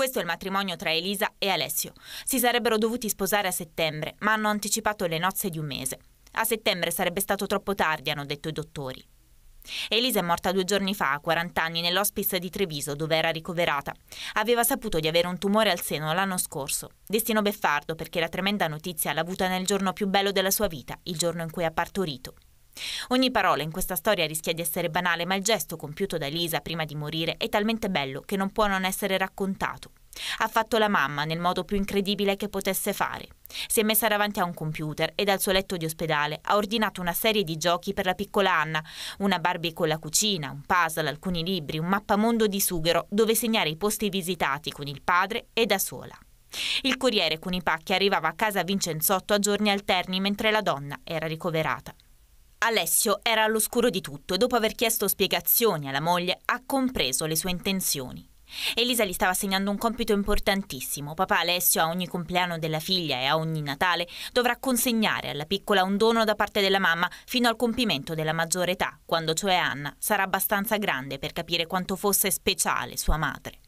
Questo è il matrimonio tra Elisa e Alessio. Si sarebbero dovuti sposare a settembre, ma hanno anticipato le nozze di un mese. A settembre sarebbe stato troppo tardi, hanno detto i dottori. Elisa è morta due giorni fa, a 40 anni, nell'ospice di Treviso, dove era ricoverata. Aveva saputo di avere un tumore al seno l'anno scorso. Destino beffardo perché la tremenda notizia l'ha avuta nel giorno più bello della sua vita, il giorno in cui ha partorito. Ogni parola in questa storia rischia di essere banale, ma il gesto compiuto da Elisa prima di morire è talmente bello che non può non essere raccontato. Ha fatto la mamma nel modo più incredibile che potesse fare. Si è messa davanti a un computer e dal suo letto di ospedale ha ordinato una serie di giochi per la piccola Anna, una Barbie con la cucina, un puzzle, alcuni libri, un mappamondo di sughero dove segnare i posti visitati con il padre e da sola. Il corriere con i pacchi arrivava a casa Vincenzotto a giorni alterni mentre la donna era ricoverata. Alessio era all'oscuro di tutto e dopo aver chiesto spiegazioni alla moglie ha compreso le sue intenzioni. Elisa gli stava assegnando un compito importantissimo. Papà Alessio a ogni compleanno della figlia e a ogni Natale dovrà consegnare alla piccola un dono da parte della mamma fino al compimento della maggiore età, quando cioè Anna sarà abbastanza grande per capire quanto fosse speciale sua madre.